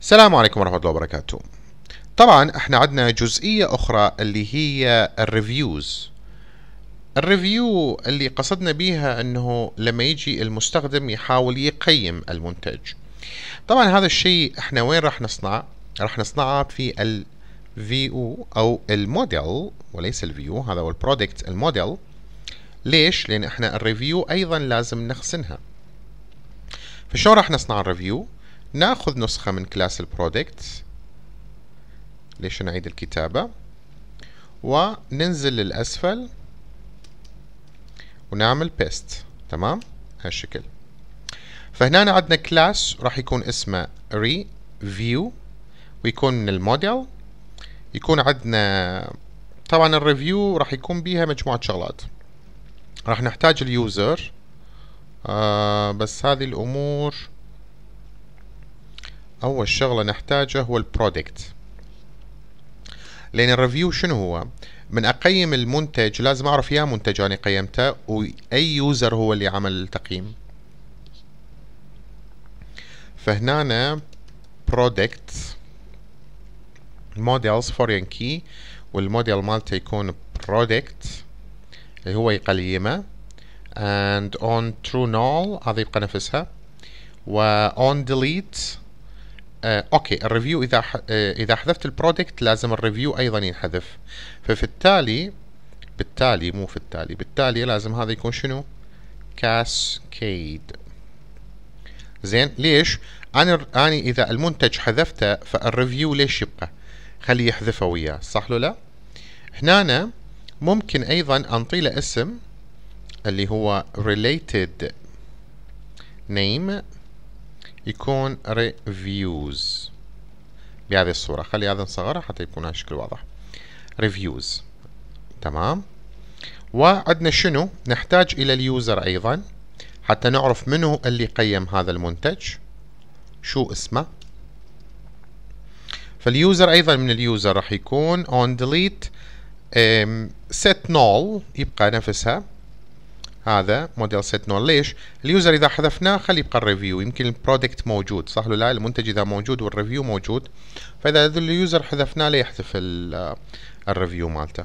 السلام عليكم ورحمة الله وبركاته طبعا احنا عندنا جزئية أخرى اللي هي الريفيوز الريفيو اللي قصدنا بيها انه لما يجي المستخدم يحاول يقيم المنتج طبعا هذا الشيء احنا وين راح نصنع راح نصنعه في الفيو او الموديل وليس الفيو هذا هو البرودكت الموديل ليش لان احنا الريفيو ايضا لازم نخزنها فشو راح نصنع الريفيو ناخذ نسخة من كلاس البرودكت ليش نعيد الكتابة وننزل للأسفل ونعمل بيست تمام هالشكل فهنا عندنا كلاس راح يكون اسمه ري فيو ويكون من الموديل يكون عندنا طبعا الريفيو راح يكون بيها مجموعة شغلات راح نحتاج اليوزر آه بس هذه الأمور أول شغلة نحتاجه هو البرودكت لأن الريفيو شنو هو؟ من أقيم المنتج لازم أعرف يا منتج أنا قيمته وأي يوزر هو اللي عمل التقييم فهنا برودكت موديلز فورين كي والموديل مالته يكون برودكت اللي هو يقيمه and on true null هذه يبقى نفسها و on delete آه اوكي الريفيو اذا آه اذا حذفت البرودكت لازم الريفيو ايضا ينحذف ففي التالي بالتالي مو في التالي بالتالي لازم هذا يكون شنو كاسكيد زين ليش انا اني اذا المنتج حذفته فالريفيو ليش يبقى خليه يحذفه وياه صح له لا هنا أنا ممكن ايضا انطي له اسم اللي هو related name يكون ريفيوز بهذه الصورة خلي هذا نصغرها حتى يكون على شكل واضح ريفيوز تمام وعندنا شنو نحتاج إلى اليوزر أيضا حتى نعرف منو اللي قيم هذا المنتج شو اسمه فاليوزر أيضا من اليوزر راح يكون on delete set null يبقى نفسها هذا موديل سيت نول ليش اليوزر اذا حذفناه خلي يبقى الريفيو يمكن البرودكت موجود صح ولا لا المنتج اذا موجود والريفيو موجود فاذا اليوزر حذفناه لا يحذف آه، الريفيو مالته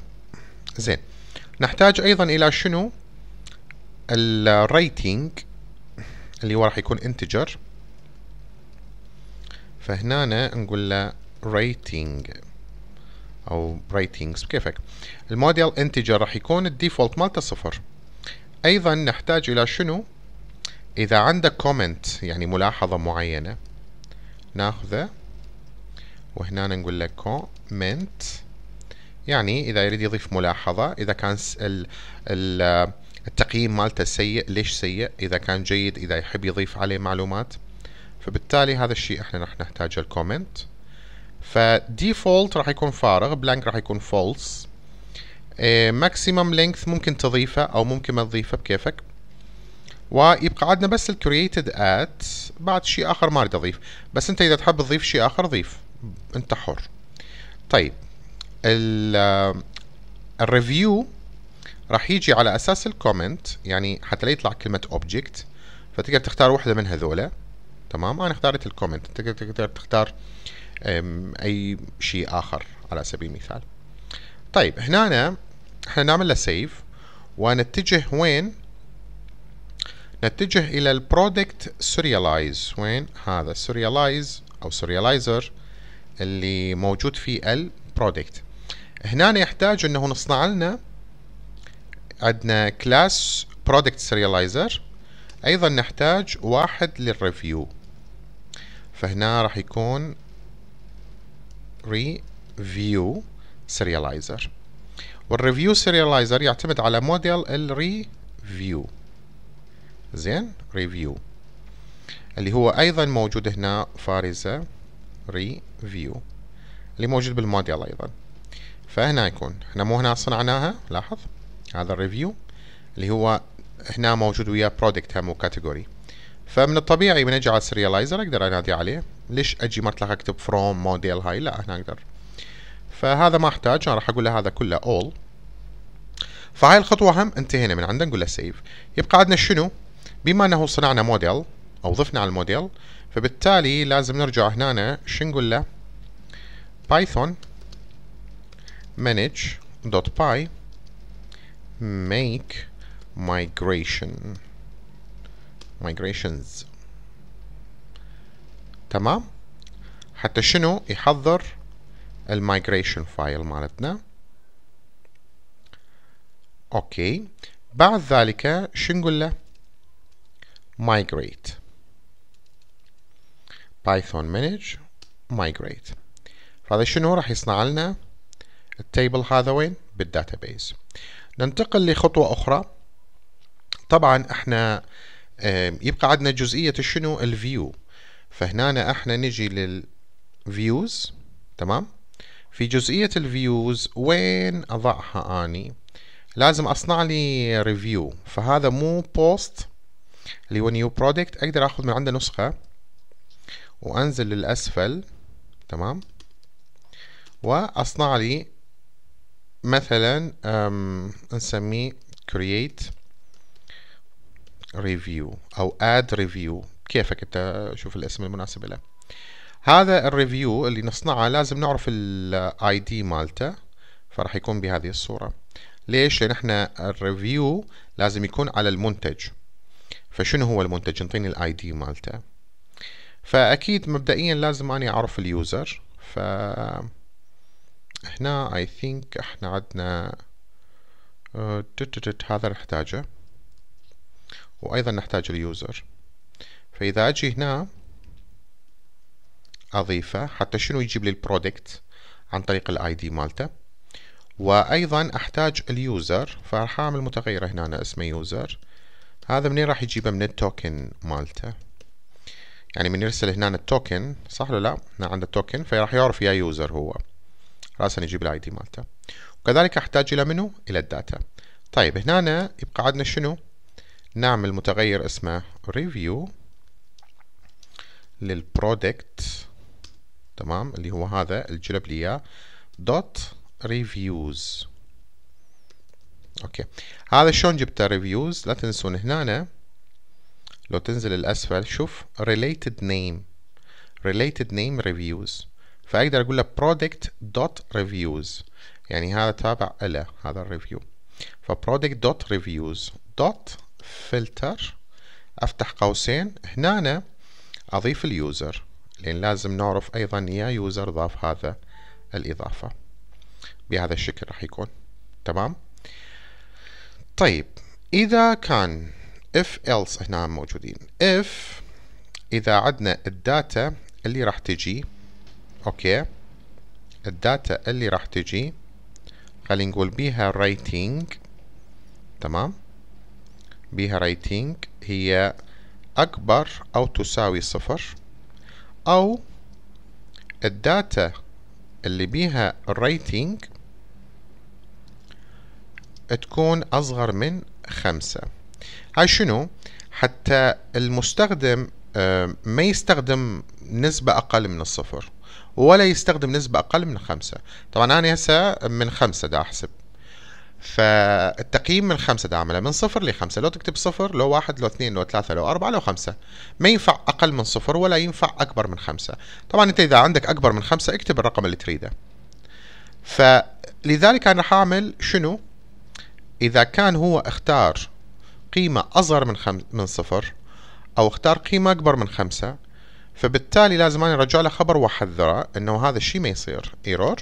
زين نحتاج ايضا الى شنو الريتنج آه، اللي هو راح يكون انتجر فهنا نقول له ريتنج او ريتنجز كيفك الموديل انتجر راح يكون الديفولت مالته صفر أيضا نحتاج إلى شنو؟ إذا عندك كومنت يعني ملاحظة معينة ناخذه وهنا نقول له كومنت يعني إذا يريد يضيف ملاحظة إذا كان ال ال التقييم مالته سيء ليش سيء إذا كان جيد إذا يحب يضيف عليه معلومات فبالتالي هذا الشيء احنا راح نحتاج الكومنت فديفولت راح يكون فارغ بلانك راح يكون false ماكسيمم لينث ممكن تضيفه او ممكن ما تضيفه بكيفك ويبقى عندنا بس الكرييتد ات بعد شيء اخر ما اريد اضيف بس انت اذا تحب تضيف شيء اخر ضيف انت حر طيب الريفيو آه، راح يجي على اساس الكومنت يعني حتى لا يطلع كلمه اوبجكت فتقدر تختار واحده من هذولا تمام انا اختارت الكومنت تقدر تقدر تختار اي شيء اخر على سبيل المثال طيب هنا أنا احنا نعمل له سيف ونتجه وين نتجه الى البرودكت سيريالايز وين هذا سيريالايز او سيريالايزر اللي موجود في البرودكت هنا يحتاج انه نصنع لنا عندنا كلاس برودكت سيريالايزر ايضا نحتاج واحد للريفيو فهنا راح يكون ريفيو سيريالايزر والريفيو سيريالايزر يعتمد على موديل الريفيو زين ريفيو اللي هو ايضا موجود هنا فارزه ريفيو اللي موجود بالموديل ايضا فهنا يكون احنا مو هنا صنعناها لاحظ هذا الريفيو اللي هو هنا موجود وياه برودكت هم وكاتيجوري فمن الطبيعي من اجي على السريالايزر اقدر انادي عليه ليش اجي مثلا اكتب فروم موديل هاي لا هنا اقدر فهذا ما احتاج انا راح اقول له هذا كله all فهاي الخطوة هم انتهينا من عنده نقول له سيف يبقى عندنا شنو بما انه صنعنا موديل او ضفنا على الموديل فبالتالي لازم نرجع هنا شو نقول له بايثون manage.py make migration migrations تمام حتى شنو يحضر المايجريشن فايل مالتنا اوكي بعد ذلك شو نقول له migrate بايثون manage migrate فهذا شنو راح يصنع لنا التيبل هذا وين بالداتابيز ننتقل لخطوة أخرى طبعا احنا يبقى عندنا جزئية شنو الفيو فهنا احنا نجي للفيوز تمام في جزئية الفيوز وين أضعها أني لازم أصنع لي ريفيو فهذا مو بوست اللي هو نيو برودكت أقدر أخذ من عنده نسخة وأنزل للأسفل تمام وأصنع لي مثلا نسميه create review أو add review كيفك أنت شوف الاسم المناسب له هذا الريفيو اللي نصنعه لازم نعرف الاي دي مالته فراح يكون بهذه الصورة ليش؟ لان احنا الريفيو لازم يكون على المنتج فشنو هو المنتج؟ انطيني الاي دي مالته فاكيد مبدئيا لازم اني اعرف اليوزر ف هنا اي ثينك احنا عندنا آه، هذا نحتاجه وايضا نحتاج اليوزر فاذا اجي هنا اضيفه حتى شنو يجيب لي البرودكت عن طريق الاي دي مالته وايضا احتاج اليوزر فراح اعمل متغير هنا أنا اسمه يوزر هذا منين راح يجيبه من التوكن مالته يعني من يرسل هنا التوكن صح ولا لا هنا عنده توكن فراح يعرف يا يوزر هو راسا يجيب الاي دي مالته وكذلك احتاج الى منو الى الداتا طيب هنا يبقى عندنا شنو نعمل متغير اسمه ريفيو للبرودكت تمام اللي هو هذا الجلب لي دوت ريفيوز اوكي هذا شلون جبته ريفيوز لا تنسون هنا لو تنزل الاسفل شوف ريليتد نيم ريليتد نيم ريفيوز فاقدر اقول له برودكت دوت ريفيوز يعني هذا تابع له هذا الريفيو فبرودكت دوت ريفيوز دوت فلتر افتح قوسين هنا اضيف اليوزر لأن لازم نعرف أيضا يا يوزر ضاف هذا الإضافة بهذا الشكل راح يكون تمام طيب إذا كان if else هنا موجودين if إذا عدنا الداتا اللي راح تجي أوكي الداتا اللي راح تجي خلينا نقول بيها rating تمام بيها rating هي أكبر أو تساوي صفر أو الداتا اللي بيها الريتينج تكون أصغر من خمسة هاي شنو؟ حتى المستخدم آه، ما يستخدم نسبة أقل من الصفر ولا يستخدم نسبة أقل من خمسة طبعا أنا هسه من خمسة دا أحسب فالتقييم من خمسة دعملة عمله من صفر لخمسة لو تكتب صفر لو واحد لو اثنين لو ثلاثة لو أربعة لو خمسة ما ينفع أقل من صفر ولا ينفع أكبر من خمسة طبعا أنت إذا عندك أكبر من خمسة اكتب الرقم اللي تريده فلذلك أنا راح أعمل شنو إذا كان هو اختار قيمة أصغر من خم... من صفر أو اختار قيمة أكبر من خمسة فبالتالي لازم أنا أرجع له خبر وأحذره إنه هذا الشيء ما يصير ايرور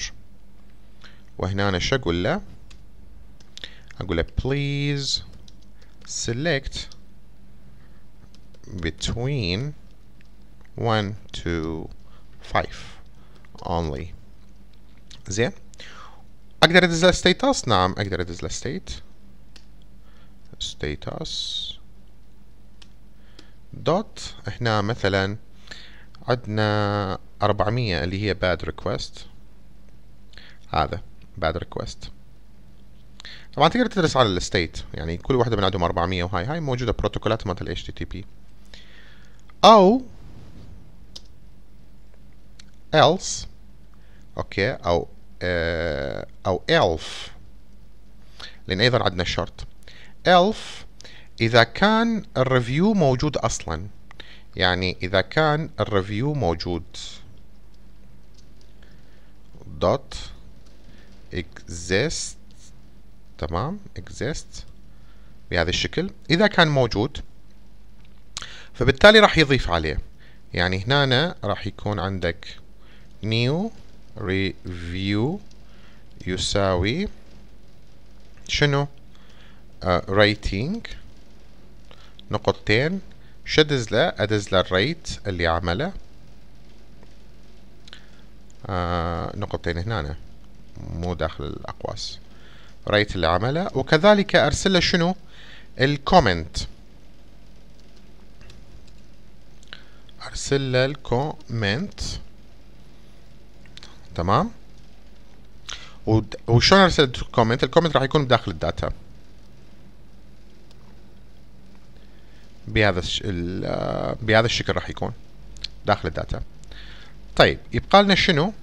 وهنا أنا شو أقول له I'm gonna please select between 1 to 5 only. زين اقدر ادز status نعم اقدر ادز state status dot. احنا مثلا عندنا 400 اللي هي bad request هذا bad request طبعا تقدر تدرس على الستيت يعني كل واحده من عندهم 400 وهاي هاي موجوده بروتوكولات تي تي HTTP او else اوكي او آه، او elf لان ايضا عندنا شرط elf اذا كان الريفيو موجود اصلا يعني اذا كان الريفيو موجود دوت exist تمام exist بهذا الشكل إذا كان موجود فبالتالي راح يضيف عليه يعني هنا راح يكون عندك new review يساوي شنو uh, rating نقطتين شدز له ادز له الريت اللي عمله آه نقطتين هنا مو داخل الاقواس ريت اللي عمله وكذلك ارسل له شنو الكومنت ارسل له الكومنت تمام وشلون ارسل الكومنت الكومنت راح يكون بداخل الداتا بهذا الش... بهذا الشكل راح يكون داخل الداتا طيب يبقى لنا شنو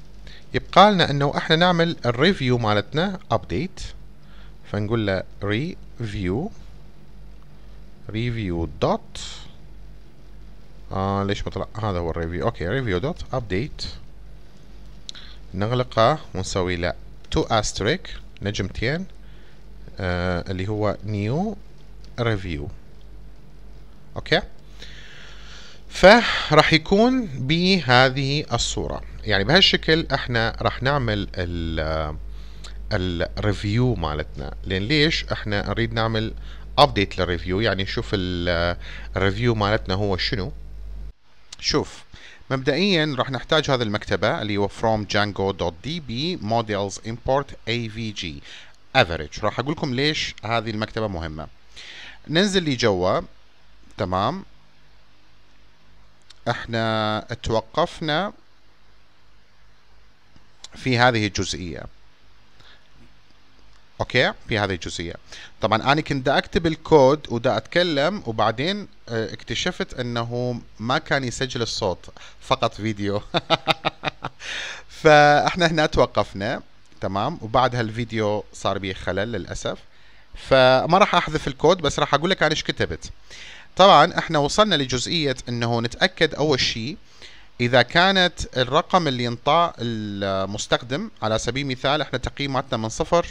يبقى لنا انه احنا نعمل الريفيو مالتنا ابديت فنقول له ريفيو ريفيو دوت آه ليش ما طلع هذا هو الريفيو اوكي ريفيو دوت ابديت نغلقه ونسوي له تو استريك نجمتين آه اللي هو نيو ريفيو اوكي فراح يكون بهذه الصورة يعني بهالشكل احنا راح نعمل ال الريفيو مالتنا لان ليش احنا نريد نعمل ابديت للريفيو يعني نشوف الريفيو مالتنا هو شنو شوف مبدئيا راح نحتاج هذه المكتبة اللي هو from django.db models import avg average راح اقول لكم ليش هذه المكتبة مهمة ننزل لي جوا تمام احنا توقفنا في هذه الجزئية اوكي في هذه الجزئيه طبعا انا كنت اكتب الكود ودا اتكلم وبعدين آه، اكتشفت انه ما كان يسجل الصوت فقط فيديو فاحنا هنا توقفنا تمام وبعد هالفيديو صار بيه خلل للاسف فما راح احذف الكود بس راح اقول لك انا ايش كتبت طبعا احنا وصلنا لجزئيه انه نتاكد اول شيء اذا كانت الرقم اللي ينطاه المستخدم على سبيل المثال احنا تقييماتنا من صفر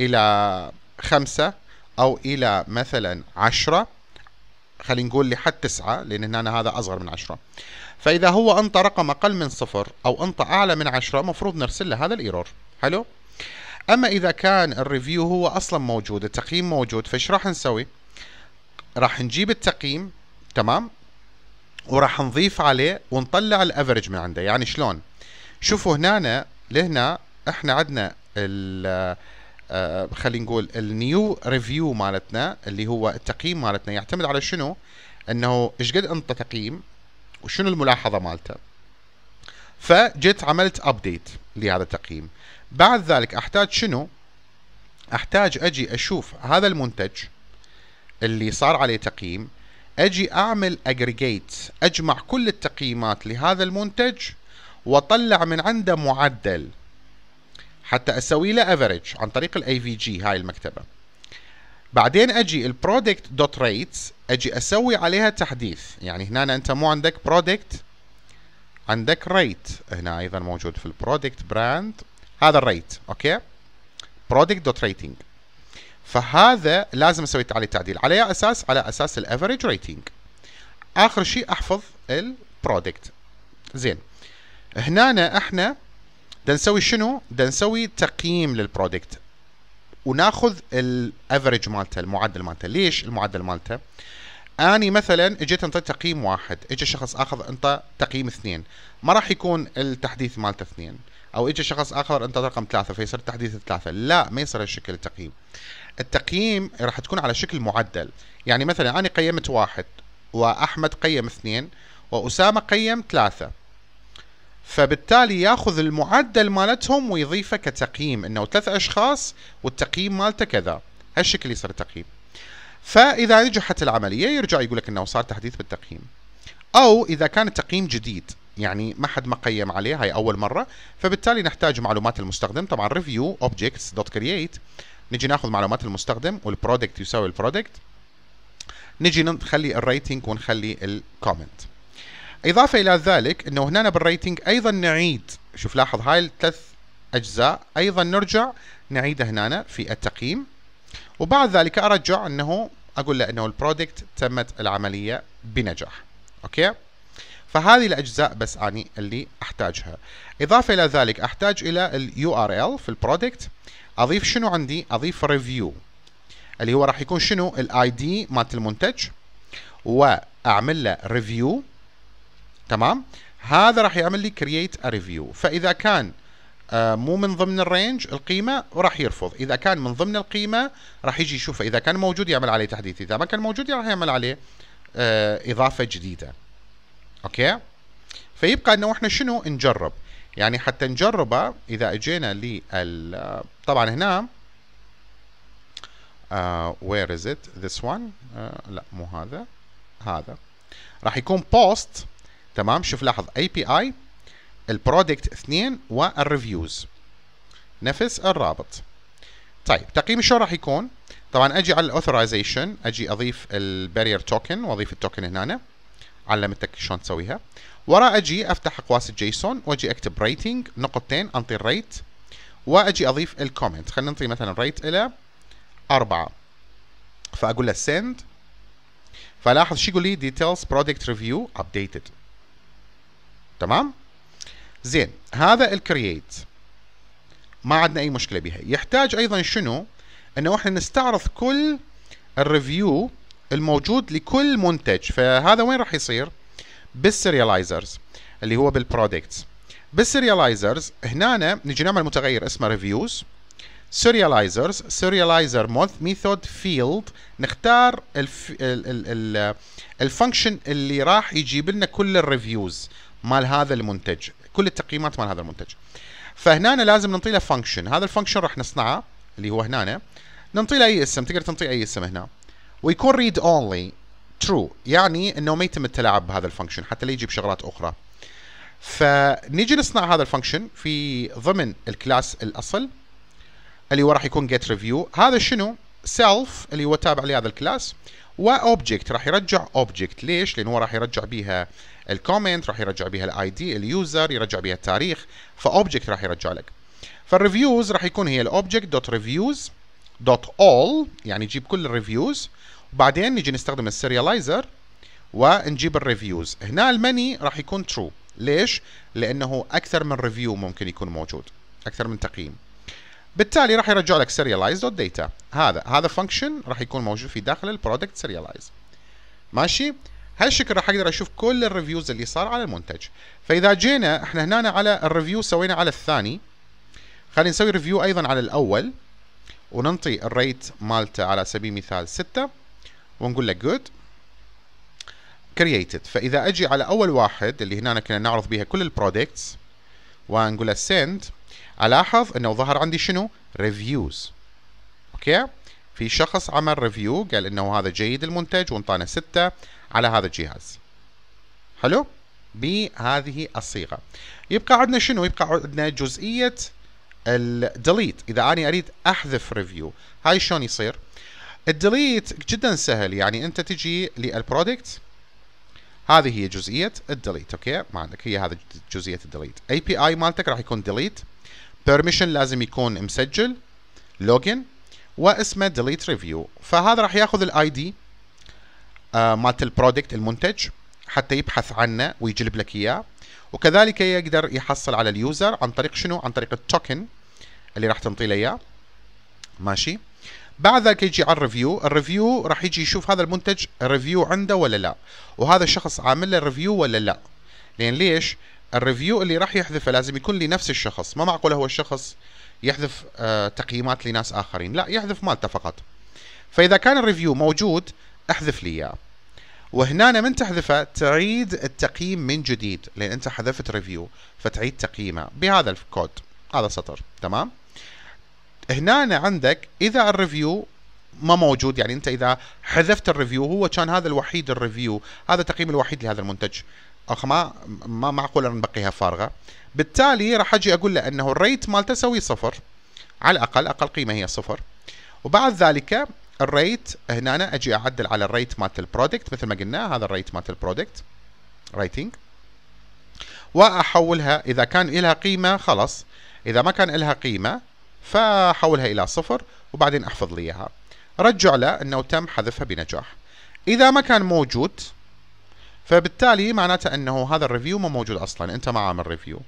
إلى خمسة أو إلى مثلا عشرة خلينا نقول لحد تسعة لأن هنا هذا أصغر من عشرة فإذا هو أنطى رقم أقل من صفر أو أنطى أعلى من عشرة مفروض نرسل له هذا الإيرور حلو أما إذا كان الريفيو هو أصلا موجود التقييم موجود فإيش راح نسوي راح نجيب التقييم تمام وراح نضيف عليه ونطلع الافرج من عنده يعني شلون شوفوا هنا لهنا احنا عندنا آه، خلينا نقول النيو ريفيو مالتنا اللي هو التقييم مالتنا يعتمد على شنو؟ انه ايش قد انت تقييم وشنو الملاحظه مالته. فجيت عملت ابديت لهذا التقييم. بعد ذلك احتاج شنو؟ احتاج اجي اشوف هذا المنتج اللي صار عليه تقييم اجي اعمل اجريجيت اجمع كل التقييمات لهذا المنتج واطلع من عنده معدل حتى اسوي له افريج عن طريق الاي في جي هاي المكتبه بعدين اجي البرودكت دوت ريتس اجي اسوي عليها تحديث يعني هنا انت مو عندك برودكت عندك ريت هنا ايضا موجود في البرودكت براند هذا الريت اوكي برودكت دوت ريتنج فهذا لازم اسوي عليه تعديل على اساس على اساس الافريج ريتنج اخر شيء احفظ البرودكت زين هنا احنا بدنا نسوي شنو؟ بدنا نسوي تقييم للبرودكت وناخذ الافرج مالته المعدل مالته ليش المعدل مالته اني مثلا اجيت انطيت تقييم واحد اجى شخص اخر انطى تقييم اثنين ما راح يكون التحديث مالته اثنين او اجى شخص اخر انطى رقم ثلاثه فيصير التحديث ثلاثه لا ما يصير هالشكل التقييم التقييم راح تكون على شكل معدل يعني مثلا انا قيمت واحد واحمد قيم اثنين واسامه قيم ثلاثه فبالتالي ياخذ المعدل مالتهم ويضيفه كتقييم انه ثلاث اشخاص والتقييم مالته كذا هالشكل يصير التقييم فاذا نجحت العمليه يرجع يقول لك انه صار تحديث بالتقييم او اذا كان التقييم جديد يعني ما حد ما قيم عليه هاي اول مره فبالتالي نحتاج معلومات المستخدم طبعا ريفيو اوبجكتس دوت كرييت نجي ناخذ معلومات المستخدم والبرودكت يساوي البرودكت نجي نخلي الريتنج ونخلي الكومنت إضافة إلى ذلك أنه هنا بالريتنج أيضا نعيد شوف لاحظ هاي الثلاث أجزاء أيضا نرجع نعيده هنا في التقييم وبعد ذلك أرجع أنه أقول له أنه البرودكت تمت العملية بنجاح أوكي فهذه الأجزاء بس أني اللي أحتاجها إضافة إلى ذلك أحتاج إلى ال URL في البرودكت أضيف شنو عندي أضيف ريفيو اللي هو راح يكون شنو الاي دي مالت المنتج واعمل له ريفيو تمام هذا راح يعمل لي كرييت ا ريفيو فاذا كان آه، مو من ضمن الرينج القيمة وراح يرفض إذا كان من ضمن القيمة راح يجي يشوف إذا كان موجود يعمل عليه تحديث إذا ما كان موجود راح يعمل عليه آه، إضافة جديدة أوكي فيبقى أنه إحنا شنو نجرب يعني حتى نجربه إذا أجينا لل آه، طبعا هنا وير از ات ذس وان لا مو هذا هذا راح يكون بوست تمام شوف لاحظ اي بي اي البرودكت اثنين والريفيوز نفس الرابط طيب تقييم شو راح يكون طبعا اجي على الاوثرايزيشن اجي اضيف البارير توكن واضيف التوكن هنا علمتك شلون تسويها ورا اجي افتح اقواس الجيسون واجي اكتب ريتنج نقطتين انطي الريت واجي اضيف الكومنت خلينا نعطي مثلا ريت الى أربعة فاقول له سند فلاحظ شو يقول لي ديتيلز برودكت ريفيو ابديتد تمام زين هذا الكرييت ما عندنا اي مشكله بها يحتاج ايضا شنو انه احنا نستعرض كل الريفيو الموجود لكل منتج فهذا وين راح يصير بالسيريلايزرز اللي هو بالبرودكتس بالسيريلايزرز هنا نجي نعمل متغير اسمه ريفيوز سيريلايزرز سيريلايزر مونث ميثود فيلد نختار الف... ال... ال... الفانكشن اللي راح يجيب لنا كل الريفيوز مال هذا المنتج كل التقييمات مال هذا المنتج فهنا لازم ننطي له فانكشن هذا الفانكشن راح نصنعه اللي هو هنا ننطي له اي اسم تقدر تنطي اي اسم هنا ويكون ريد اونلي ترو يعني انه ما يتم التلاعب بهذا الفانكشن حتى لا يجيب شغلات اخرى فنيجي نصنع هذا الفانكشن في ضمن الكلاس الاصل اللي هو راح يكون جيت ريفيو هذا شنو سيلف اللي هو تابع لهذا الكلاس واوبجكت راح يرجع اوبجكت ليش؟ لانه هو راح يرجع بيها الكومنت راح يرجع بيها الاي دي اليوزر يرجع بيها التاريخ فاوبجكت راح يرجع لك فالريفيوز راح يكون هي الاوبجكت دوت ريفيوز دوت اول يعني يجيب كل الريفيوز وبعدين نجي نستخدم السيريالايزر ونجيب الريفيوز هنا الماني راح يكون ترو ليش؟ لانه اكثر من ريفيو ممكن يكون موجود اكثر من تقييم بالتالي راح يرجع لك serialized data هذا هذا فانكشن راح يكون موجود في داخل البرودكت serialize ماشي هالشكل راح اقدر اشوف كل الريفيوز اللي صار على المنتج فاذا جينا احنا هنا على الريفيو سوينا على الثاني خلينا نسوي ريفيو ايضا على الاول وننطي الريت مالته على سبيل المثال 6 ونقول له جود كرييتد فاذا اجي على اول واحد اللي هنا كنا نعرض بها كل البرودكتس ونقول له سند الاحظ انه ظهر عندي شنو ريفيوز اوكي في شخص عمل ريفيو قال انه هذا جيد المنتج وانطانا ستة على هذا الجهاز حلو بهذه الصيغه يبقى عندنا شنو يبقى عندنا جزئيه الديليت اذا انا اريد احذف ريفيو هاي شلون يصير الديليت جدا سهل يعني انت تجي للبرودكت هذه هي جزئيه الديليت اوكي ما عندك هي هذا جزئيه الديليت اي بي اي مالتك راح يكون ديليت بيرميشن لازم يكون مسجل لوجن واسمه ديليت ريفيو فهذا راح ياخذ الاي آه، دي مالت البرودكت المنتج حتى يبحث عنه ويجلب لك اياه وكذلك يقدر يحصل على اليوزر عن طريق شنو؟ عن طريق التوكن اللي راح تنطي له اياه ماشي بعد ذلك يجي على الريفيو الريفيو راح يجي يشوف هذا المنتج الريفيو عنده ولا لا وهذا الشخص عامل له ريفيو ولا لا لان ليش الريفيو اللي راح يحذفه لازم يكون لنفس الشخص ما معقول هو الشخص يحذف آه، تقييمات لناس اخرين لا يحذف مالته فقط فاذا كان الريفيو موجود احذف لي اياه وهنا من تحذفه تعيد التقييم من جديد لان انت حذفت ريفيو فتعيد تقييمه بهذا الكود هذا سطر تمام هنا عندك اذا الريفيو ما موجود يعني انت اذا حذفت الريفيو هو كان هذا الوحيد الريفيو هذا التقييم الوحيد لهذا المنتج اخ ما معقول انا نبقيها فارغه بالتالي راح اجي اقول له انه الريت مالته سوي صفر على الاقل اقل قيمه هي صفر وبعد ذلك الريت هنا أنا اجي اعدل على الريت مالت البرودكت مثل ما قلنا هذا الريت مالت البرودكت رايتنج واحولها اذا كان لها قيمه خلاص اذا ما كان لها قيمه فحولها الى صفر وبعدين احفظ لي اياها رجع له انه تم حذفها بنجاح اذا ما كان موجود فبالتالي معناته انه هذا الريفيو مو موجود اصلا انت ما عامل ريفيو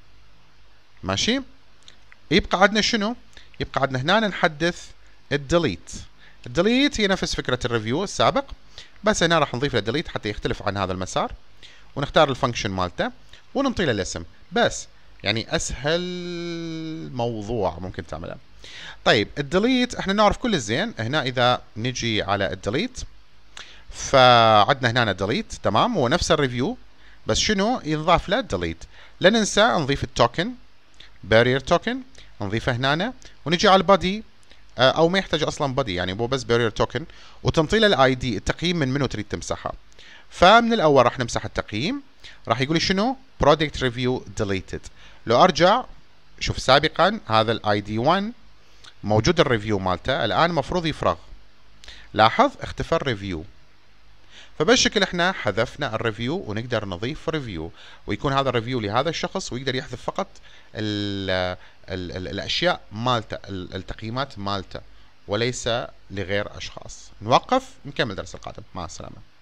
ماشي يبقى عندنا شنو يبقى عندنا هنا نحدث الديليت الديليت هي نفس فكره الريفيو السابق بس هنا راح نضيف له ديليت حتى يختلف عن هذا المسار ونختار الفانكشن مالته وننطي له الاسم بس يعني اسهل موضوع ممكن تعمله طيب الديليت احنا نعرف كل الزين هنا اذا نجي على الديليت فعندنا هنا ديليت تمام هو نفس الريفيو بس شنو ينضاف له ديليت لا ننسى نضيف التوكن بارير توكن نضيفه هنا ونجي على البادي آه، او ما يحتاج اصلا بادي يعني هو بس بارير توكن وتنطيله الاي دي التقييم من منو تريد تمسحه فمن الاول راح نمسح التقييم راح يقول لي شنو برودكت ريفيو ديليتد لو ارجع شوف سابقا هذا الاي دي 1 موجود الريفيو مالته الان مفروض يفرغ لاحظ اختفى الريفيو فبالشكل احنا حذفنا الريفيو ونقدر نضيف ريفيو ويكون هذا الريفيو لهذا الشخص ويقدر يحذف فقط الـ الـ الـ الاشياء مالته التقييمات مالته وليس لغير اشخاص نوقف نكمل الدرس القادم مع السلامه